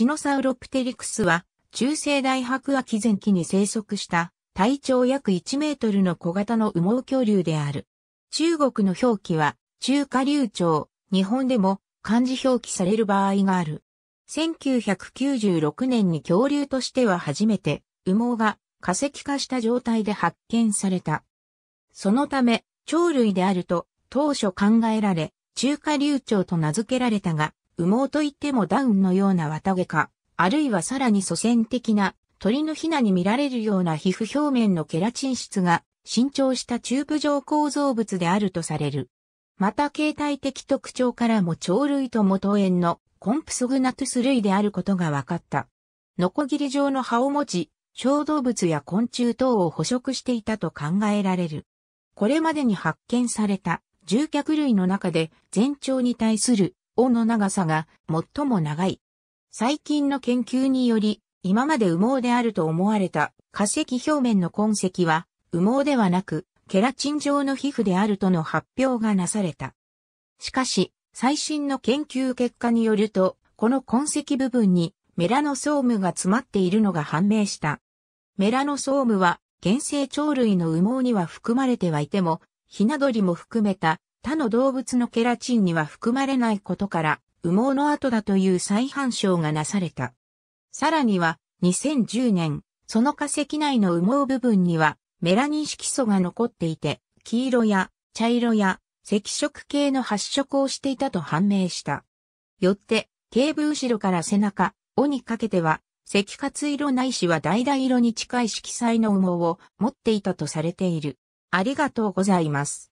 シノサウロプテリクスは、中世大白亜紀前期に生息した体長約1メートルの小型の羽毛恐竜である。中国の表記は中華流暢、日本でも漢字表記される場合がある。1996年に恐竜としては初めて羽毛が化石化した状態で発見された。そのため、鳥類であると当初考えられ、中華流暢と名付けられたが、羽毛といってもダウンのような綿毛か、あるいはさらに祖先的な鳥のヒナに見られるような皮膚表面のケラチン質が伸長したチューブ状構造物であるとされる。また形態的特徴からも鳥類と元縁のコンプソグナトゥス類であることが分かった。ノコギリ状の葉を持ち、小動物や昆虫等を捕食していたと考えられる。これまでに発見された獣脚類の中で全長に対する尾の長さが最も長い。最近の研究により、今まで羽毛であると思われた化石表面の痕跡は、羽毛ではなく、ケラチン状の皮膚であるとの発表がなされた。しかし、最新の研究結果によると、この痕跡部分にメラノソームが詰まっているのが判明した。メラノソームは、原生鳥類の羽毛には含まれてはいても、ヒナ鳥も含めた他の動物のケラチンには含まれないことから、羽毛の跡だという再反証がなされた。さらには、2010年、その化石内の羽毛部分には、メラニン色素が残っていて、黄色や茶色や赤色系の発色をしていたと判明した。よって、頸部後ろから背中、尾にかけては、赤活色ないしは橙色に近い色彩の羽毛を持っていたとされている。ありがとうございます。